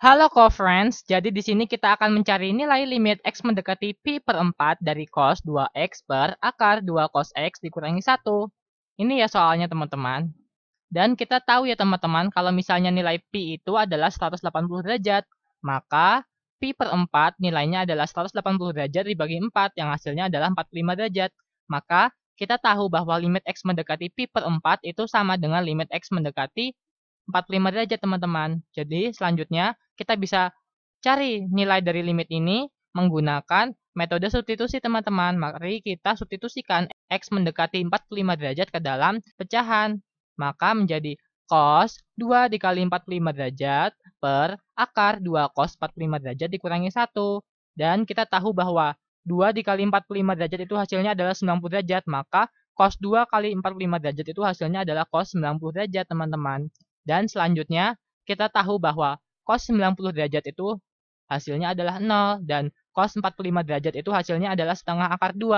Halo co-friends, jadi di sini kita akan mencari nilai limit x mendekati pi per 4 dari cos 2x per akar 2 cos x dikurangi 1. Ini ya soalnya teman-teman. Dan kita tahu ya teman-teman kalau misalnya nilai pi itu adalah 180 derajat, maka pi per 4 nilainya adalah 180 derajat dibagi 4 yang hasilnya adalah 45 derajat. Maka kita tahu bahwa limit x mendekati pi per 4 itu sama dengan limit x mendekati 45 derajat teman-teman. Jadi selanjutnya kita bisa cari nilai dari limit ini menggunakan metode substitusi teman-teman. Mari kita substitusikan X mendekati 45 derajat ke dalam pecahan. Maka menjadi cos 2 dikali 45 derajat per akar 2 cos 45 derajat dikurangi 1. Dan kita tahu bahwa 2 dikali 45 derajat itu hasilnya adalah 90 derajat. Maka cos 2 kali 45 derajat itu hasilnya adalah cos 90 derajat teman-teman. Dan selanjutnya kita tahu bahwa cos 90 derajat itu hasilnya adalah 0 dan cos 45 derajat itu hasilnya adalah setengah akar 2.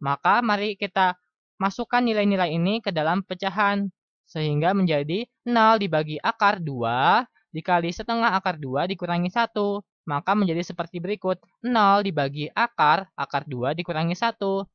Maka mari kita masukkan nilai-nilai ini ke dalam pecahan sehingga menjadi 0 dibagi akar 2 dikali setengah akar 2 dikurangi 1. Maka menjadi seperti berikut, 0 dibagi akar, akar 2 dikurangi 1.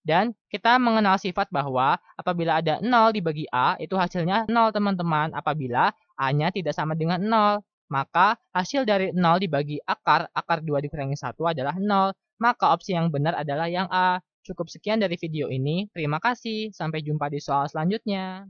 Dan kita mengenal sifat bahwa apabila ada 0 dibagi A, itu hasilnya 0 teman-teman apabila A-nya tidak sama dengan 0. Maka hasil dari 0 dibagi akar, akar 2 dikurangi 1 adalah 0. Maka opsi yang benar adalah yang A. Cukup sekian dari video ini, terima kasih, sampai jumpa di soal selanjutnya.